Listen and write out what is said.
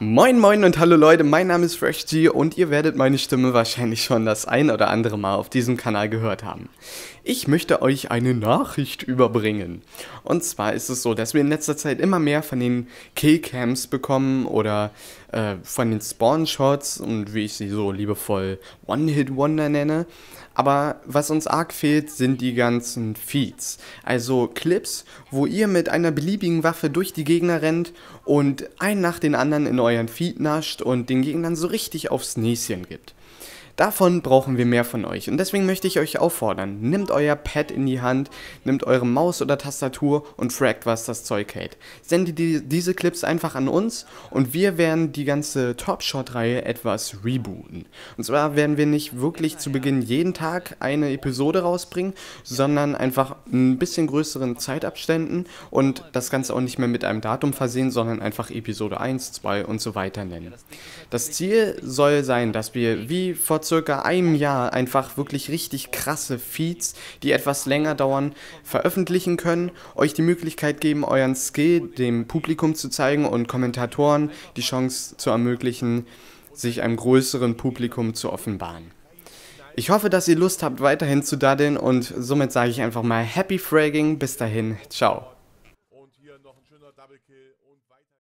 Moin moin und hallo Leute, mein Name ist Fresh G und ihr werdet meine Stimme wahrscheinlich schon das ein oder andere Mal auf diesem Kanal gehört haben. Ich möchte euch eine Nachricht überbringen. Und zwar ist es so, dass wir in letzter Zeit immer mehr von den Killcams bekommen oder äh, von den Spawn-Shots und wie ich sie so liebevoll One-Hit-Wonder nenne. Aber was uns arg fehlt, sind die ganzen Feeds. Also Clips, wo ihr mit einer beliebigen Waffe durch die Gegner rennt und einen nach den anderen in euren Feed nascht und den Gegnern so richtig aufs Näschen gibt. Davon brauchen wir mehr von euch und deswegen möchte ich euch auffordern, nehmt euer Pad in die Hand, nehmt eure Maus oder Tastatur und fragt, was das Zeug hält. Sendet die, diese Clips einfach an uns und wir werden die ganze Top Shot Reihe etwas rebooten. Und zwar werden wir nicht wirklich zu Beginn jeden Tag eine Episode rausbringen, sondern einfach ein bisschen größeren Zeitabständen und das Ganze auch nicht mehr mit einem Datum versehen, sondern einfach Episode 1, 2 und so weiter nennen. Das Ziel soll sein, dass wir wie vor circa einem Jahr einfach wirklich richtig krasse Feeds, die etwas länger dauern, veröffentlichen können, euch die Möglichkeit geben, euren Skill dem Publikum zu zeigen und Kommentatoren die Chance zu ermöglichen, sich einem größeren Publikum zu offenbaren. Ich hoffe, dass ihr Lust habt, weiterhin zu daddeln und somit sage ich einfach mal Happy Fragging. Bis dahin, ciao.